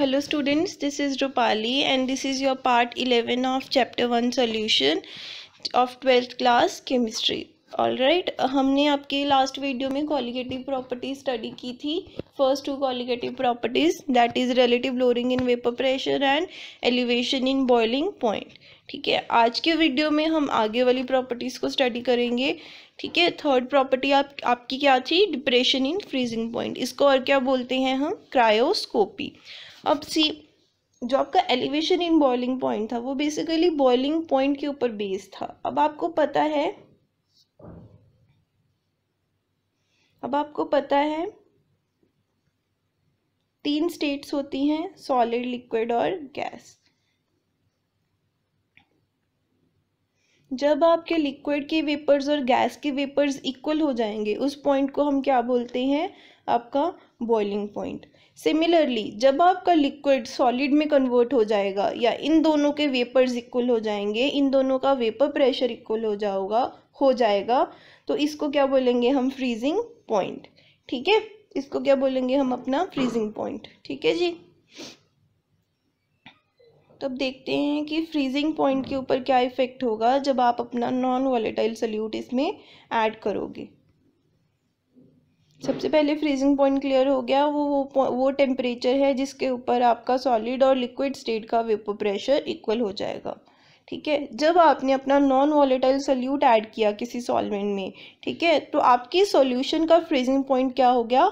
hello students this is Rupali and this is your part eleven of chapter one solution of twelfth class chemistry all right हमने आपके लास्ट वीडियो में colligative properties study की थी first two colligative properties that is relative lowering in vapour pressure and elevation in boiling point ठीक है आज के वीडियो में हम आगे वाली प्रॉपर्टीज़ को स्टडी करेंगे ठीक है थर्ड प्रॉपर्टी आप आपकी क्या थी डिप्रेशन इन फ्रीजिंग पॉइंट इसको और क्या बोलते हैं हम क्रायोस्कोपी अब सी जो आपका एलिवेशन इन बॉइलिंग पॉइंट था वो बेसिकली बॉइलिंग पॉइंट के ऊपर बेस था अब आपको पता है अब आपको पता है तीन स्टेट्स होती हैं सॉलिड लिक्विड और गैस जब आपके लिक्विड के वेपर्स और गैस के वेपर्स इक्वल हो जाएंगे उस पॉइंट को हम क्या बोलते हैं आपका बॉइलिंग पॉइंट सिमिलरली जब आपका लिक्विड सॉलिड में कन्वर्ट हो जाएगा या इन दोनों के वेपर्स इक्वल हो जाएंगे इन दोनों का वेपर प्रेशर इक्वल हो जाओगा हो जाएगा तो इसको क्या बोलेंगे हम फ्रीजिंग पॉइंट ठीक है इसको क्या बोलेंगे हम अपना फ्रीजिंग पॉइंट ठीक है जी तब तो देखते हैं कि फ्रीजिंग पॉइंट के ऊपर क्या इफेक्ट होगा जब आप अपना नॉन वॉलेटाइल सल्यूट इसमें ऐड करोगे सबसे पहले फ्रीजिंग पॉइंट क्लियर हो गया वो वो वो टेम्परेचर है जिसके ऊपर आपका सॉलिड और लिक्विड स्टेट का वेपर प्रेशर इक्वल हो जाएगा ठीक है जब आपने अपना नॉन वॉलेटाइल सोल्यूट ऐड किया किसी सॉल्वेंट में ठीक है तो आपकी सॉल्यूशन का फ्रीजिंग पॉइंट क्या हो गया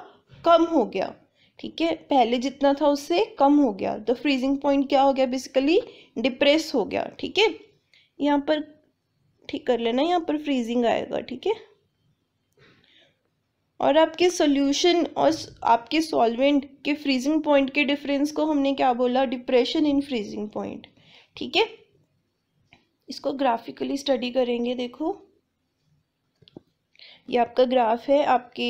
कम हो गया ठीक है पहले जितना था उससे कम हो गया तो फ्रीजिंग पॉइंट क्या हो गया बेसिकली डिप्रेस हो गया ठीक है यहाँ पर ठीक कर लेना यहाँ पर फ्रीजिंग आएगा ठीक है और आपके सॉल्यूशन और आपके सॉल्वेंट के फ्रीजिंग पॉइंट के डिफरेंस को हमने क्या बोला डिप्रेशन इन फ्रीजिंग पॉइंट ठीक है इसको ग्राफिकली स्टडी करेंगे देखो ये आपका ग्राफ है आपके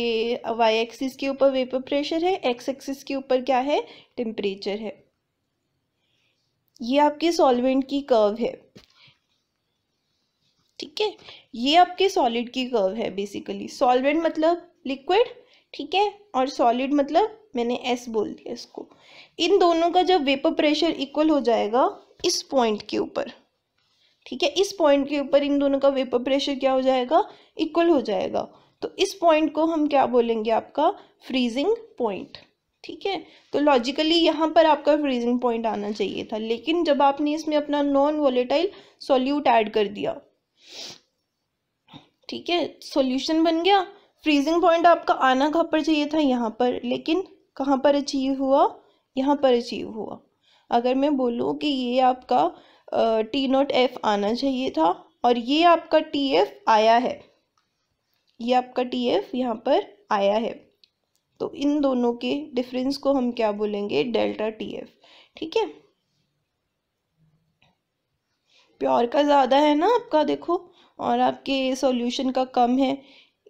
वाई एक्सिस के ऊपर वेपर प्रेशर है एक्स एक्सिस के ऊपर क्या है टेम्परेचर है ये आपके सॉल्वेंट की कर्व है ठीक है ये आपके सॉलिड की कर्व है बेसिकली सॉल्वेंट मतलब लिक्विड ठीक है और सॉलिड मतलब मैंने एस बोल दिया इसको इन दोनों का जब वेपर प्रेशर इक्वल हो जाएगा इस पॉइंट के ऊपर ठीक है इस पॉइंट के ऊपर इन दोनों का वेपर प्रेशर क्या हो जाएगा इक्वल हो जाएगा तो इस पॉइंट को हम क्या बोलेंगे आपका फ्रीजिंग पॉइंट ठीक है तो लॉजिकली यहाँ पर आपका फ्रीजिंग पॉइंट आना चाहिए था लेकिन जब आपने इसमें अपना नॉन वॉलेटाइल सॉल्यूट ऐड कर दिया ठीक है सॉल्यूशन बन गया फ्रीजिंग पॉइंट आपका आना कहाँ पर चाहिए था यहाँ पर लेकिन कहाँ पर अचीव हुआ यहाँ पर अचीव हुआ अगर मैं बोलूँ कि ये आपका टी नोट एफ आना चाहिए था और ये आपका टी एफ आया है ये आपका टी एफ यहाँ पर आया है तो इन दोनों के डिफरेंस को हम क्या बोलेंगे डेल्टा टी एफ ठीक है प्योर का ज़्यादा है ना आपका देखो और आपके सॉल्यूशन का कम है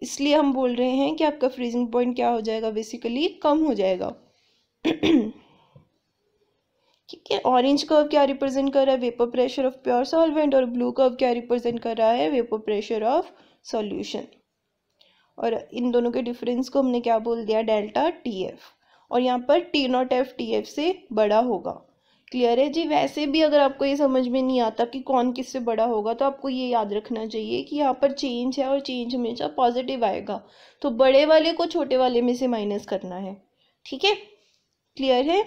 इसलिए हम बोल रहे हैं कि आपका फ्रीजिंग पॉइंट क्या हो जाएगा बेसिकली कम हो जाएगा ठीक है ऑरेंज कर्व क्या रिप्रेजेंट कर रहा है vapour pressure of pure solvent और ब्लू कर्व क्या रिप्रेजेंट कर रहा है वेपर प्रेशर ऑफ सॉल्यूशन और इन दोनों के डिफरेंस को हमने क्या बोल दिया डेल्टा टी एफ और यहाँ पर T naught F T F से बड़ा होगा क्लियर है जी वैसे भी अगर आपको ये समझ में नहीं आता कि कौन किससे बड़ा होगा तो आपको ये याद रखना चाहिए कि यहाँ पर चेंज है और चेंज हमेशा पॉजिटिव आएगा तो बड़े वाले को छोटे वाले में से माइनस करना है ठीक है क्लियर है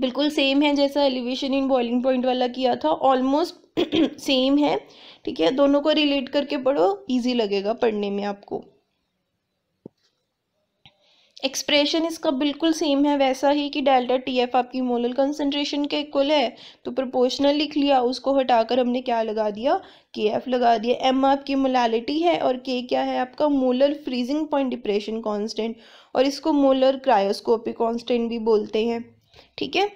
बिल्कुल सेम है जैसा एलिवेशन इन बॉइलिंग पॉइंट वाला किया था ऑलमोस्ट सेम है ठीक है दोनों को रिलेट करके पढ़ो ईजी लगेगा पढ़ने में आपको एक्सप्रेशन इसका बिल्कुल सेम है वैसा ही कि डेल्टा टी एफ आपकी मोलर कंसनट्रेशन के इक्वल है तो प्रोपोर्शनल लिख लिया उसको हटाकर हमने क्या लगा दिया के एफ लगा दिया एम आपकी मोलालिटी है और के क्या है आपका molar freezing point depression constant और इसको मोलर क्रायोस्कोपिक कांस्टेंट भी बोलते हैं ठीक है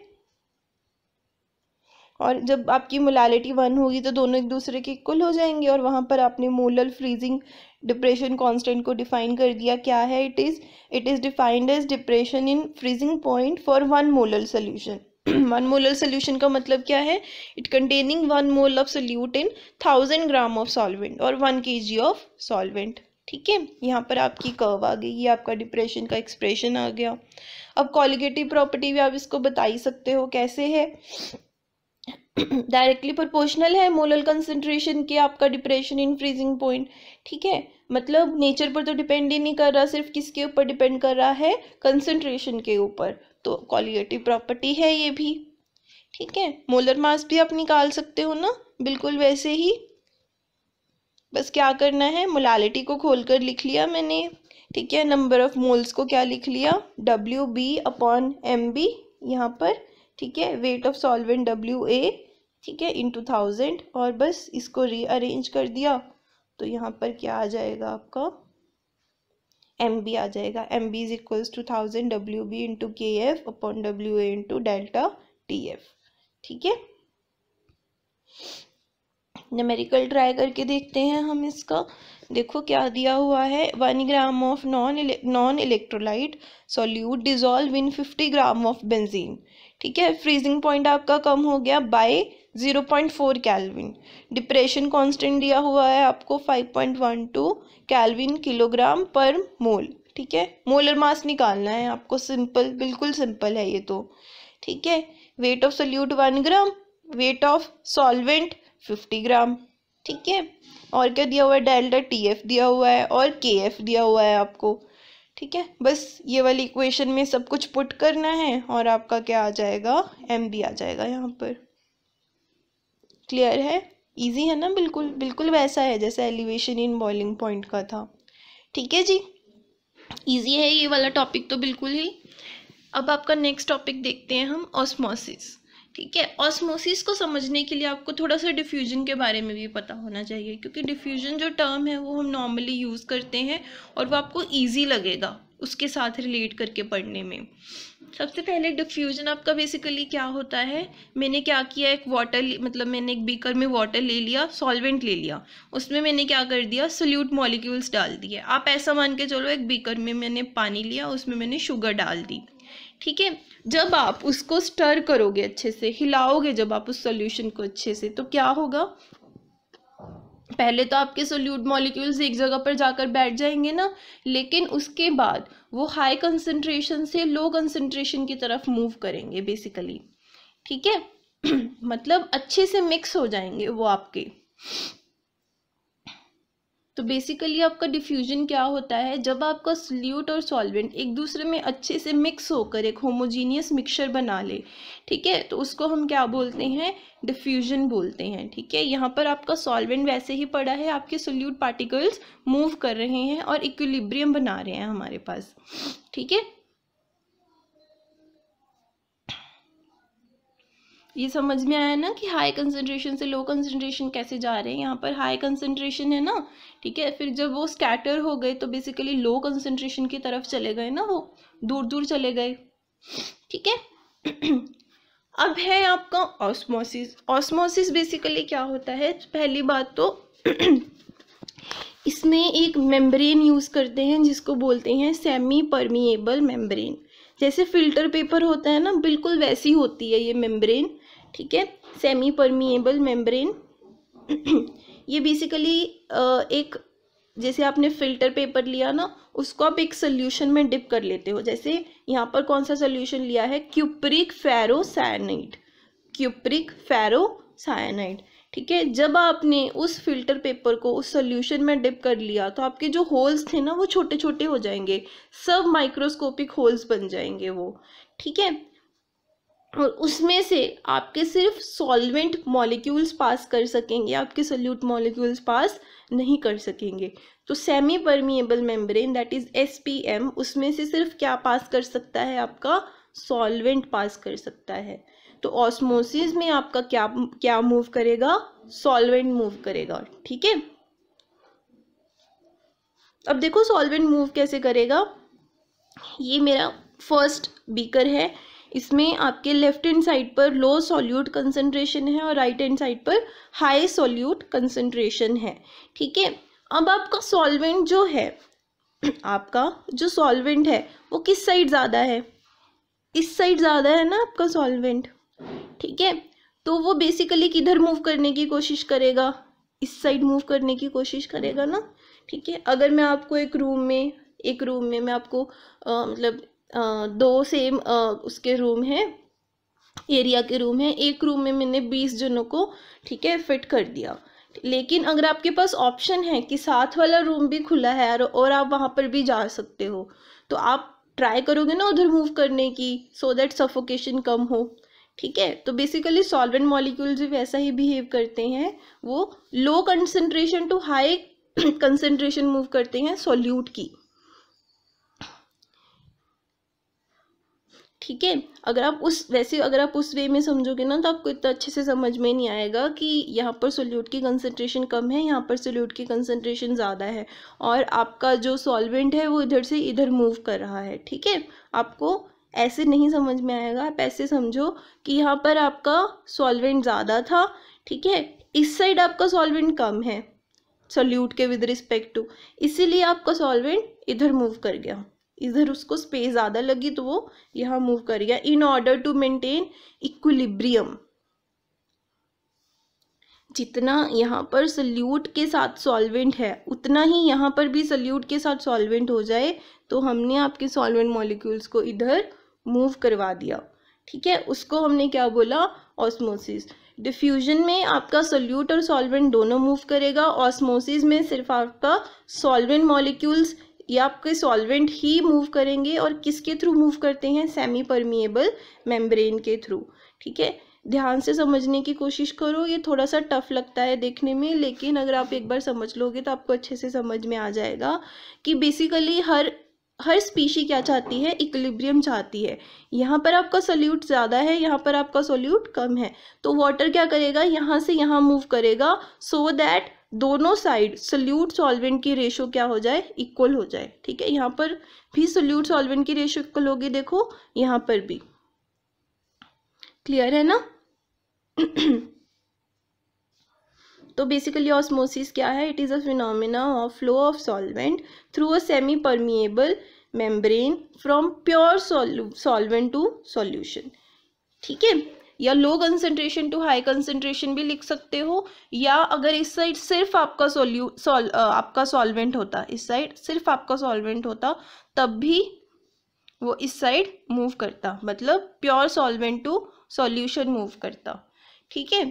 और जब आपकी मोलालिटी वन होगी तो दोनों एक दूसरे के इक्वल हो जाएंगे और वहाँ पर आपने मोलर फ्रीजिंग डिप्रेशन कांस्टेंट को डिफाइन कर दिया क्या है it is it is defined as depression in freezing point for one molar solution one molar solution का मतलब क्या है it containing one mole of solute in thousand gram of solvent और one K G of solvent ठीक है यहाँ पर आपकी कर्व आ गई ये आपका डिप्रेशन का एक्सप्रेशन आ गया अब कॉलिगेटिव प्रॉपर्टी भी आप इसको बता ही सकते हो कैसे है डायरेक्टली प्रोपोर्शनल है मोलल कंसेंट्रेशन के आपका डिप्रेशन इन फ्रीजिंग पॉइंट ठीक है मतलब नेचर पर तो डिपेंड ही नहीं कर रहा सिर्फ किसके ऊपर डिपेंड कर रहा है कंसेंट्रेशन के ऊपर तो क्वालिटी प्रॉपर्टी है ये भी ठीक है मोलर मास भी आप निकाल सकते हो ना बिल्कुल वैसे ही बस क्या करना है मोलालिटी को खोल कर लिख लिया मैंने ठीक है नंबर ऑफ मोल्स को क्या लिख लिया W B upon M B यहाँ पर ठीक है weight of solvent W A ठीक है इन टू थाउजेंड और बस इसको रीअरेंज कर दिया तो यहाँ पर क्या आ जाएगा आपका एम बी आ जाएगा M B is equals to thousand W B into K F upon W A into delta T F ठीक है नमेरिकल ट्राई करके देखते हैं हम इसका देखो क्या दिया हुआ है one gram of non non electrolyte solute dissolve in fifty gram of benzene ठीक है फ्रीजिंग पॉइंट आपका कम हो गया by zero point four kelvin depression constant दिया हुआ है आपको five point one two kelvin kilogram per mole ठीक है मोलर मास निकालना है आपको सिंपल बिल्कुल सिंपल है ये तो ठीक है weight of solute one gram weight of solvent fifty gram ठीक है और क्या दिया हुआ है डेल्टा टी एफ दिया हुआ है और के एफ दिया हुआ है आपको ठीक है बस ये वाली इक्वेशन में सब कुछ पुट करना है और आपका क्या आ जाएगा एम बी आ जाएगा यहाँ पर क्लियर है इजी है ना बिल्कुल बिल्कुल वैसा है जैसा एलिवेशन इन बॉइलिंग पॉइंट का था ठीक है जी इजी है ये वाला टॉपिक तो बिल्कुल ही अब आपका नेक्स्ट टॉपिक देखते हैं हम ऑस्मोसिस ठीक है ऑस्मोसिस को समझने के लिए आपको थोड़ा सा डिफ्यूजन के बारे में भी पता होना चाहिए क्योंकि डिफ्यूजन जो टर्म है वो हम नॉर्मली यूज़ करते हैं और वो आपको ईजी लगेगा उसके साथ रिलेट करके पढ़ने में सबसे पहले डिफ्यूजन आपका बेसिकली क्या होता है मैंने क्या किया एक वाटर मतलब मैंने एक बीकर में वाटर ले लिया सॉल्वेंट ले लिया उसमें मैंने क्या कर दिया सोल्यूट मॉलिक्यूल्स डाल दिए आप ऐसा मान के चलो एक बीकर में मैंने पानी लिया उसमें मैंने शुगर डाल दी ठीक है जब आप उसको स्टर करोगे अच्छे से हिलाओगे जब आप उस सॉल्यूशन को अच्छे से तो क्या होगा पहले तो आपके सोल्यूट मॉलिक्यूल्स एक जगह पर जाकर बैठ जाएंगे ना लेकिन उसके बाद वो हाई कंसेंट्रेशन से लो कंसेंट्रेशन की तरफ मूव करेंगे बेसिकली ठीक है मतलब अच्छे से मिक्स हो जाएंगे वो आपके तो बेसिकली आपका डिफ्यूजन क्या होता है जब आपका सोल्यूट और सॉल्वेंट एक दूसरे में अच्छे से मिक्स होकर एक होमोजीनियस मिक्सचर बना ले ठीक है तो उसको हम क्या बोलते हैं डिफ्यूजन बोलते हैं ठीक है यहाँ पर आपका सॉल्वेंट वैसे ही पड़ा है आपके सल्यूट पार्टिकल्स मूव कर रहे हैं और इक्विलिब्रियम बना रहे हैं हमारे पास ठीक है ये समझ में आया ना कि हाई कंसनट्रेशन से लो कंसनट्रेशन कैसे जा रहे हैं यहाँ पर हाई कंसनट्रेशन है ना ठीक है फिर जब वो स्कैटर हो गए तो बेसिकली लो कंसनट्रेशन की तरफ चले गए ना वो दूर दूर चले गए ठीक है अब है आपका ऑस्मोसिस ऑस्मोसिस बेसिकली क्या होता है पहली बात तो इसमें एक मेम्ब्रेन यूज़ करते हैं जिसको बोलते हैं सेमी परमिएबल मेम्ब्रेन जैसे फिल्टर पेपर होता है ना बिल्कुल वैसी होती है ये मेम्ब्रेन ठीक है सेमी परमिएबल मेम्ब्रेन ये बेसिकली एक जैसे आपने फिल्टर पेपर लिया ना उसको आप एक सोल्यूशन में डिप कर लेते हो जैसे यहाँ पर कौन सा सोल्यूशन लिया है क्यूप्रिक फेरोसाइनाइड क्यूप्रिक फेरोसाइनाइड ठीक है जब आपने उस फिल्टर पेपर को उस सोल्यूशन में डिप कर लिया तो आपके जो होल्स थे ना वो छोटे छोटे हो जाएंगे सब माइक्रोस्कोपिक होल्स बन जाएंगे वो ठीक है और उसमें से आपके सिर्फ सॉल्वेंट मॉलिक्यूल्स पास कर सकेंगे आपके सोल्यूट मॉलिक्यूल्स पास नहीं कर सकेंगे तो semi permeable membrane that is S P M उसमें से सिर्फ क्या पास कर सकता है आपका सॉल्वेंट पास कर सकता है तो ऑस्मोसिस में आपका क्या क्या मूव करेगा सॉल्वेंट मूव करेगा ठीक है अब देखो सॉल्वेंट मूव कैसे करेगा ये मेरा फर्स्ट बीकर है इसमें आपके लेफ्ट हैंड साइड पर लो सॉल्यूट कंसनट्रेशन है और राइट हैंड साइड पर हाई सॉल्यूट कंसनट्रेशन है ठीक है अब आपका सॉल्वेंट जो है आपका जो सॉल्वेंट है वो किस साइड ज़्यादा है इस साइड ज़्यादा है ना आपका सॉल्वेंट ठीक है तो वो बेसिकली किधर मूव करने की कोशिश करेगा इस साइड मूव करने की कोशिश करेगा ना ठीक है अगर मैं आपको एक रूम में एक रूम में मैं आपको आ, मतलब दो सेम उसके रूम हैं एरिया के रूम है एक रूम में मैंने बीस जनों को ठीक है फिट कर दिया लेकिन अगर आपके पास ऑप्शन है कि साथ वाला रूम भी खुला है और आप वहाँ पर भी जा सकते हो तो आप ट्राई करोगे ना उधर मूव करने की सो दैट सफोकेशन कम हो ठीक है तो बेसिकली सॉल्वेंट मॉलिक्यूल्स भी वैसा ही बिहेव करते हैं वो low concentration to high concentration move करते हैं सॉल्यूट की ठीक है अगर आप उस वैसे अगर आप उस वे में समझोगे ना तो आपको इतना अच्छे से समझ में नहीं आएगा कि यहाँ पर सोल्यूट की कंसनट्रेशन कम है यहाँ पर सोल्यूट की कंसनट्रेशन ज़्यादा है और आपका जो सॉल्वेंट है वो इधर से इधर मूव कर रहा है ठीक है आपको ऐसे नहीं समझ में आएगा आप ऐसे समझो कि यहाँ पर आपका सॉल्वेंट ज़्यादा था ठीक है इस साइड आपका सॉल्वेंट कम है सोल्यूट के विद रिस्पेक्ट टू इसीलिए आपका सॉल्वेंट इधर मूव कर गया इधर उसको स्पेस ज़्यादा लगी तो वो यहाँ मूव कर गया in order to maintain equilibrium जितना यहाँ पर सल्यूट के साथ सॉल्वेंट है उतना ही यहाँ पर भी सल्यूट के साथ सॉल्वेंट हो जाए तो हमने आपके सॉल्वेंट मॉलिक्यूल्स को इधर मूव करवा दिया ठीक है उसको हमने क्या बोला ऑस्मोसिस डिफ्यूजन में आपका सल्यूट और सॉल्वेंट दोनों मूव करेगा ऑस्मोसिस में सिर्फ आपका सॉल्वेंट मॉलिक्यूल्स ये आपके सॉल्वेंट ही मूव करेंगे और किसके थ्रू मूव करते हैं सेमी परमिएबल मेम्ब्रेन के थ्रू ठीक है ध्यान से समझने की कोशिश करो ये थोड़ा सा टफ लगता है देखने में लेकिन अगर आप एक बार समझ लोगे तो आपको अच्छे से समझ में आ जाएगा कि बेसिकली हर हर स्पीशी क्या चाहती है इक्लिब्रियम चाहती है यहाँ पर आपका सोल्यूट ज़्यादा है यहाँ पर आपका सोल्यूट कम है तो वाटर क्या करेगा यहाँ से यहाँ मूव करेगा सो so दैट दोनों साइड सोल्यूट सॉल्वेंट की रेशो क्या हो जाए इक्वल हो जाए ठीक है यहाँ पर भी सोल्यूट सॉल्वेंट की रेशो इक्वल होगी देखो यहाँ पर भी क्लियर है ना तो बेसिकली ऑस्मोसिस क्या है it is a phenomena of flow of solvent through a semi permeable membrane from pure solvent to solution ठीक है या low concentration to high concentration भी लिख सकते हो या अगर इस साइड सिर्फ आपका सोल्यू सॉल आपका सॉल्वेंट होता इस साइड सिर्फ आपका सॉल्वेंट होता तब भी वो इस साइड मूव करता मतलब pure solvent to solution move करता ठीक है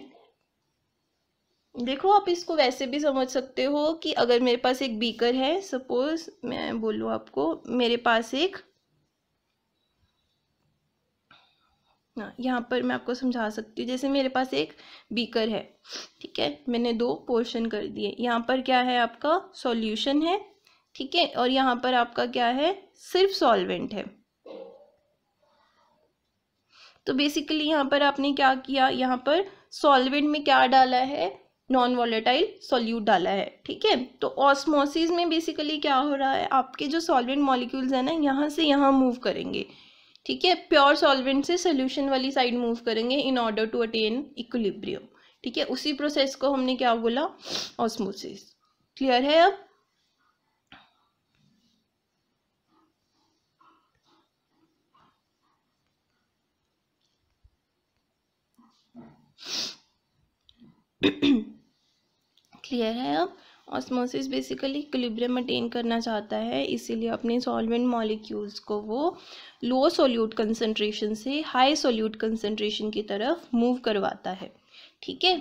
देखो आप इसको वैसे भी समझ सकते हो कि अगर मेरे पास एक बीकर है सपोज मैं बोलूँ आपको मेरे पास एक हाँ, यहाँ पर मैं आपको समझा सकती हूँ जैसे मेरे पास एक बीकर है ठीक है मैंने दो पोर्शन कर दिए यहाँ पर क्या है आपका सॉल्यूशन है ठीक है और यहाँ पर आपका क्या है सिर्फ सॉल्वेंट है तो बेसिकली यहाँ पर आपने क्या किया यहाँ पर सॉल्वेंट में क्या डाला है नॉन वॉलेटाइल सॉल्यूट डाला है ठीक है तो ऑस्मोसिस में बेसिकली क्या हो रहा है आपके जो सॉल्वेंट मॉलिक्यूल्स हैं ना यहाँ से यहाँ मूव करेंगे ठीक है प्योर सॉल्वेंट से सोल्यूशन वाली साइड मूव करेंगे in order to attain equilibrium ठीक है उसी प्रोसेस को हमने क्या बोला ऑस्मोसिस क्लियर है अब क्लियर है अब ऑस्मोसिस बेसिकली इक्विलिब्रियम अटेन करना चाहता है इसीलिए अपने सॉल्वेंट मॉलिक्यूल्स को वो लो सोल्यूट कंसनट्रेशन से हाई सोल्यूट कंसनट्रेशन की तरफ मूव करवाता है ठीक है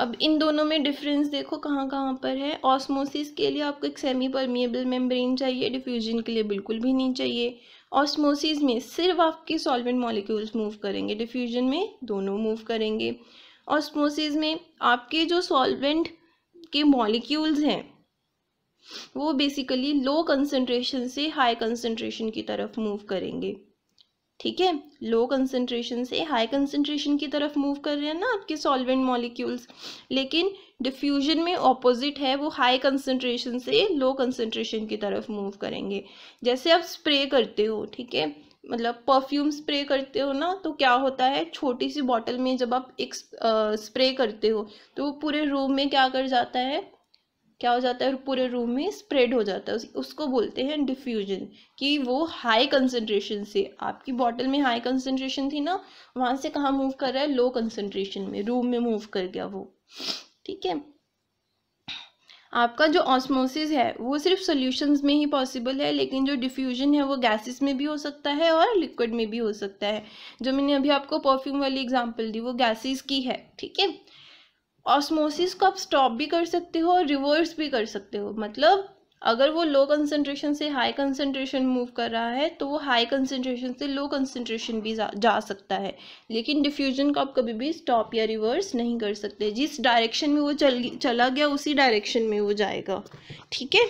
अब इन दोनों में डिफरेंस देखो कहाँ कहाँ पर है ऑस्मोसिस के लिए आपको एक सेमी परमिएबल मेम्ब्रेन चाहिए डिफ्यूजन के लिए बिल्कुल भी नहीं चाहिए ऑस्मोसिस में सिर्फ आपके सॉल्वेंट मॉलिक्यूल्स मूव करेंगे डिफ्यूजन में दोनों मूव करेंगे ऑस्मोसिस में आपके जो सॉल्वेंट के मॉलिक्यूल्स हैं वो बेसिकली लो कंसेंट्रेशन से हाई कंसेंट्रेशन की तरफ मूव करेंगे ठीक है लो कंसेंट्रेशन से हाई कंसेंट्रेशन की तरफ मूव कर रहे हैं ना आपके सॉल्वेंट मॉलिक्यूल्स लेकिन डिफ्यूजन में ऑपोजिट है वो हाई कंसेंट्रेशन से लो कंसनट्रेशन की तरफ मूव करेंगे जैसे आप स्प्रे करते हो ठीक है मतलब परफ्यूम स्प्रे करते हो ना तो क्या होता है छोटी सी बॉटल में जब आप एक स्प्रे करते हो तो वो पूरे रूम में क्या कर जाता है क्या हो जाता है पूरे रूम में स्प्रेड हो जाता है उसको बोलते हैं डिफ्यूजन कि वो हाई कंसनट्रेशन से आपकी बॉटल में हाई कंसनट्रेशन थी ना वहाँ से कहाँ मूव कर रहा है लो कंसनट्रेशन में रूम में मूव कर गया वो ठीक है आपका जो ऑस्मोसिस है वो सिर्फ सॉल्यूशंस में ही पॉसिबल है लेकिन जो डिफ्यूजन है वो गैसेस में भी हो सकता है और लिक्विड में भी हो सकता है जो मैंने अभी आपको परफ्यूम वाली एग्जांपल दी वो गैसेस की है ठीक है ऑस्मोसिस को आप स्टॉप भी कर सकते हो और रिवर्स भी कर सकते हो मतलब अगर वो लो कंसनट्रेशन से हाई कंसनट्रेशन मूव कर रहा है तो वो हाई कंसनट्रेशन से लो कंसनट्रेशन भी जा, जा सकता है लेकिन डिफ्यूजन को आप कभी भी स्टॉप या रिवर्स नहीं कर सकते जिस डायरेक्शन में वो चल चला गया उसी डायरेक्शन में वो जाएगा ठीक है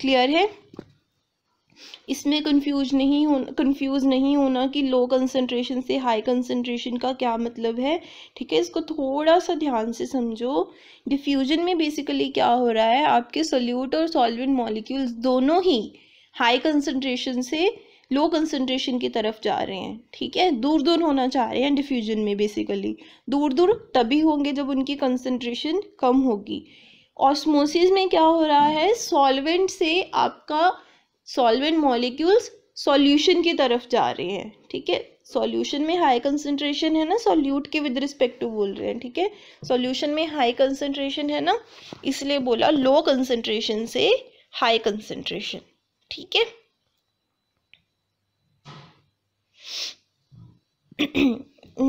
क्लियर है इसमें कंफ्यूज नहीं होना कंफ्यूज नहीं होना कि लो कंसनट्रेशन से हाई कंसनट्रेशन का क्या मतलब है ठीक है इसको थोड़ा सा ध्यान से समझो डिफ्यूजन में बेसिकली क्या हो रहा है आपके सोल्यूट और सॉल्वेंट मॉलिक्यूल्स दोनों ही हाई कंसनट्रेशन से लो कंसनट्रेशन की तरफ जा रहे हैं ठीक है दूर दूर होना चाह रहे हैं डिफ्यूजन में बेसिकली दूर दूर तभी होंगे जब उनकी कंसनट्रेशन कम होगी ऑस्मोसिस में क्या हो रहा है सॉल्वेंट से आपका सॉल्वेंट मॉलिक्यूल्स सॉल्यूशन की तरफ जा रहे हैं ठीक है सॉल्यूशन में हाई कंसंट्रेशन है ना सॉल्यूट के विद रिस्पेक्ट टू बोल रहे हैं ठीक है सॉल्यूशन में हाई कंसंट्रेशन है ना इसलिए बोला लो कंसंट्रेशन से हाई कंसंट्रेशन ठीक है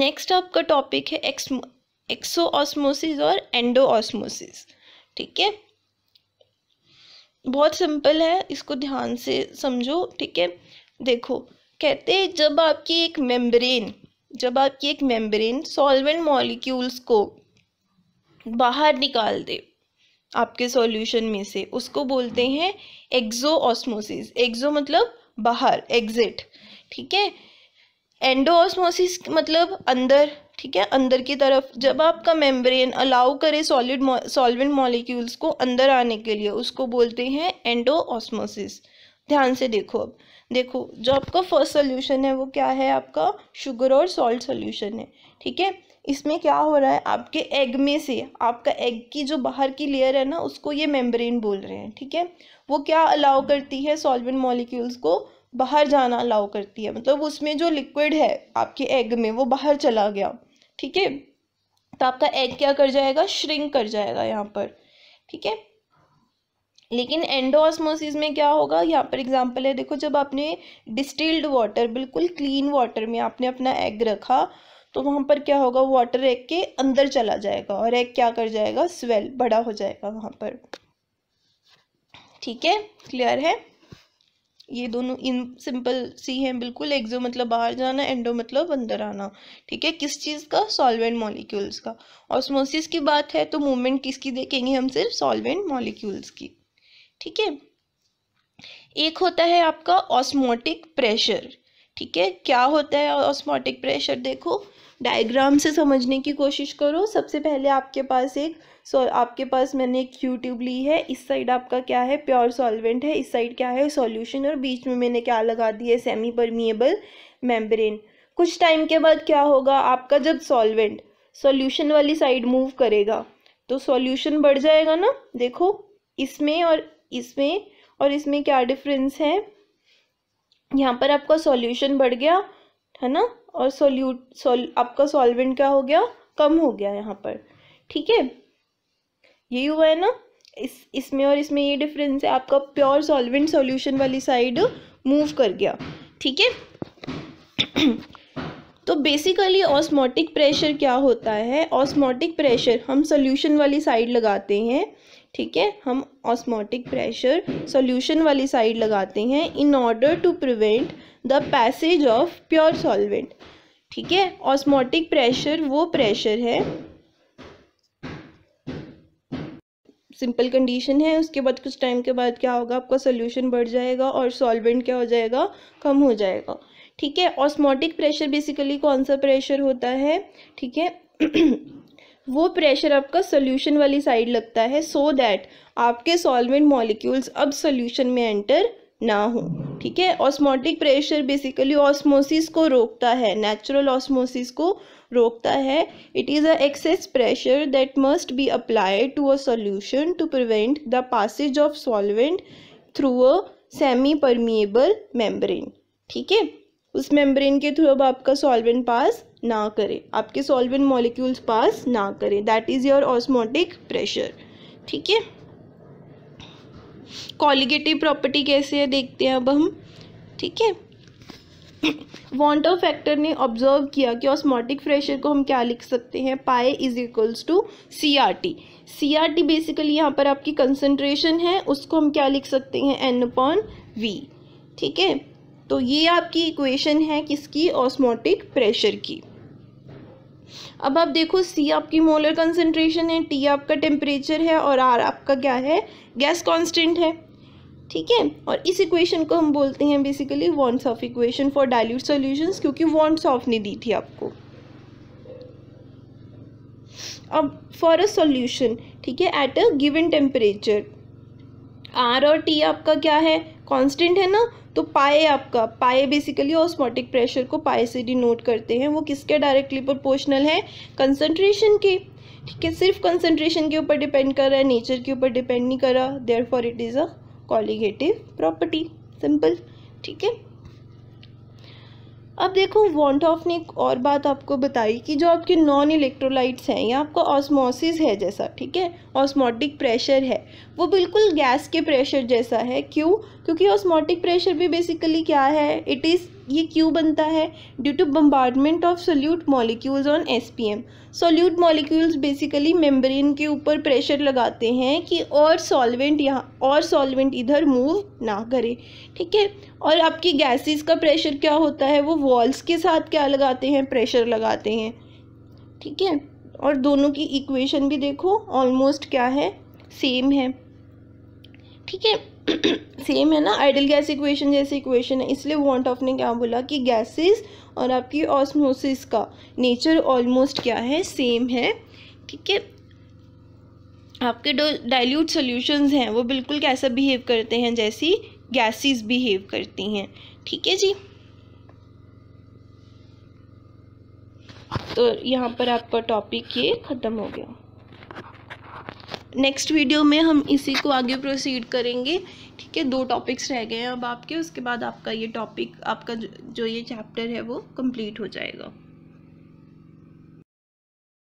नेक्स्ट आपका टॉपिक है एक्स एक्सो ऑस्मोसिस और एंडो ऑस्मोसिस ठीक है बहुत सिंपल है इसको ध्यान से समझो ठीक है देखो कहते हैं जब आपकी एक मेम्ब्रेन जब आपकी एक मेम्ब्रेन सॉल्वेंट मॉलिक्यूल्स को बाहर निकाल दे आपके सॉल्यूशन में से उसको बोलते हैं एक्जो ऑस्मोसिस एक्जो मतलब बाहर एग्जिट ठीक है एंडो ऑस्मोसिस मतलब अंदर ठीक है अंदर की तरफ जब आपका मेम्ब्रेन अलाउ करे सॉलिड सॉल्वेंट मॉलिक्यूल्स को अंदर आने के लिए उसको बोलते हैं एंडो ऑस्मोसिस ध्यान से देखो अब देखो जो आपका फर्स्ट सोल्यूशन है वो क्या है आपका शुगर और सॉल्ट सोल्यूशन है ठीक है इसमें क्या हो रहा है आपके एग में से आपका एग की जो बाहर की लेयर है ना उसको ये मेम्ब्रेन बोल रहे हैं ठीक है वो क्या अलाउ करती है सॉल्वेंट मॉलिक्यूल्स को बाहर जाना अलाउ करती है मतलब उसमें जो लिक्विड है आपके एग में वो बाहर चला गया ठीक है तो आपका एग क्या कर जाएगा श्रिंक कर जाएगा यहाँ पर ठीक है लेकिन एंडोसमोसिस में क्या होगा यहाँ पर एग्जाम्पल है देखो जब आपने डिस्टिल्ड वाटर बिल्कुल क्लीन वाटर में आपने अपना एग रखा तो वहाँ पर क्या होगा वाटर एग के अंदर चला जाएगा और एग क्या कर जाएगा स्वेल बड़ा हो जाएगा वहाँ पर ठीक है क्लियर है ये दोनों इन सिंपल सी हैं बिल्कुल एक्जो मतलब बाहर जाना एंडो मतलब अंदर आना ठीक है किस चीज़ का सॉल्वेंट मॉलिक्यूल्स का ऑस्मोसिस की बात है तो मूवमेंट किसकी देखेंगे हम सिर्फ सॉल्वेंट मॉलिक्यूल्स की ठीक है एक होता है आपका ऑस्मोटिक प्रेशर ठीक है क्या होता है ऑस्मोटिक प्रेशर देखो डायग्राम से समझने की कोशिश करो सबसे पहले आपके पास एक सो so, आपके पास मैंने एक क्यू ट्यूब ली है इस साइड आपका क्या है प्योर सॉल्वेंट है इस साइड क्या है सॉल्यूशन और बीच में मैंने क्या लगा दी है सेमी परमिएबल मेम्ब्रेन कुछ टाइम के बाद क्या होगा आपका जब सॉल्वेंट सॉल्यूशन वाली साइड मूव करेगा तो सॉल्यूशन बढ़ जाएगा ना देखो इसमें और इसमें और इसमें क्या डिफरेंस है यहाँ पर आपका सॉल्यूशन बढ़ गया है ना और सॉल्यूट सोल आपका सॉल्वेंट क्या हो गया कम हो गया यहाँ पर ठीक है यही हुआ है ना इस इसमें और इसमें ये डिफरेंस है आपका प्योर सॉल्वेंट सॉल्यूशन वाली साइड मूव कर गया ठीक है तो बेसिकली ऑस्मोटिक प्रेशर क्या होता है ऑस्मोटिक प्रेशर हम सॉल्यूशन वाली साइड लगाते हैं ठीक है हम ऑस्मोटिक प्रेशर सॉल्यूशन वाली साइड लगाते हैं in order to prevent the passage of pure solvent ठीक है ऑस्मोटिक प्रेशर वो प्रेशर है सिंपल कंडीशन है उसके बाद कुछ टाइम के बाद क्या होगा आपका सोल्यूशन बढ़ जाएगा और सॉल्वेंट क्या हो जाएगा कम हो जाएगा ठीक है ऑस्मोटिक प्रेशर बेसिकली कौन सा प्रेशर होता है ठीक है वो प्रेशर आपका सोल्यूशन वाली साइड लगता है सो so दैट आपके सॉल्वेंट मॉलिक्यूल्स अब सोल्यूशन में एंटर ना हो ठीक है ऑस्मोटिक प्रेशर बेसिकली ऑस्मोसिस को रोकता है नेचुरल ऑस्मोसिस को रोकता है it is a excess pressure that must be applied to a solution to prevent the passage of solvent through a semi permeable membrane ठीक है उस मेम्ब्रेन के थ्रू अब आपका सॉल्वेंट पास ना करे आपके सॉल्वेंट मॉलिक्यूल्स पास ना करे that is your osmotic pressure ठीक है कॉलिगेटिव प्रॉपर्टी कैसे है देखते हैं अब हम ठीक है वॉन्टर फैक्टर ने ऑब्जर्व किया कि ऑस्मोटिक प्रेशर को हम क्या लिख सकते हैं pi is equals to C R T C R T basically यहाँ पर आपकी कंसनट्रेशन है उसको हम क्या लिख सकते हैं एन अपॉन वी ठीक है तो ये आपकी इक्वेशन है किसकी ऑस्मोटिक प्रेशर की अब आप देखो सी आपकी मोलर कंसनट्रेशन है टी आपका टेम्परेचर है और आर आपका क्या है गैस कॉन्स्टेंट है ठीक है और इस इक्वेशन को हम बोलते हैं basically van't Hoff equation for dilute solutions क्योंकि वॉन्ट्स ऑफ ने दी थी आपको अब फॉर अ सॉल्यूशन ठीक है at a given temperature R और टी आपका क्या है कांस्टेंट है ना तो पाए आपका पाए बेसिकली ऑस्मोटिक प्रेशर को पाए से डिनोट करते हैं वो किसके डायरेक्टली प्रोपोर्शनल है कंसनट्रेशन के ठीक है सिर्फ कंसनट्रेशन के ऊपर डिपेंड कर रहा है नेचर के ऊपर डिपेंड नहीं कर रहा therefore it is a colligative property simple ठीक है अब देखो वॉन्ट ऑफ ने एक और बात आपको बताई कि जो आपके नॉन इलेक्ट्रोलाइट्स हैं या आपका ऑस्मोसिस है जैसा ठीक है ऑस्मोटिक प्रेशर है वो बिल्कुल गैस के प्रेशर जैसा है क्यों क्योंकि ऑस्मोटिक प्रेशर भी बेसिकली क्या है इट इज़ ये क्यों बनता है due to bombardment of solute molecules on S P M solute molecules basically membrane के ऊपर प्रेशर लगाते हैं कि और सॉल्वेंट यहाँ और सॉल्वेंट इधर मूव ना करे ठीक है और आपकी गैसेस का प्रेशर क्या होता है वो वॉल्स के साथ क्या लगाते हैं प्रेशर लगाते हैं ठीक है और दोनों की इक्वेशन भी देखो ऑलमोस्ट क्या है सेम है ठीक है सेम है ना आइडल गैस इक्वेशन जैसी इक्वेशन है इसलिए वॉन्ट ऑफ ने क्या बोला कि गैसेस और आपकी ऑस्मोसिस का नेचर ऑलमोस्ट क्या है सेम है ठीक है आपके जो डाइल्यूट सॉल्यूशंस हैं वो बिल्कुल कैसा बिहेव करते हैं जैसी गैसेस बिहेव करती हैं ठीक है जी तो यहाँ पर आपका टॉपिक ये ख़त्म हो गया नेक्स्ट वीडियो में हम इसी को आगे प्रोसीड करेंगे ठीक है दो टॉपिक्स रह गए हैं अब आपके उसके बाद आपका ये टॉपिक आपका जो ये चैप्टर है वो कंप्लीट हो जाएगा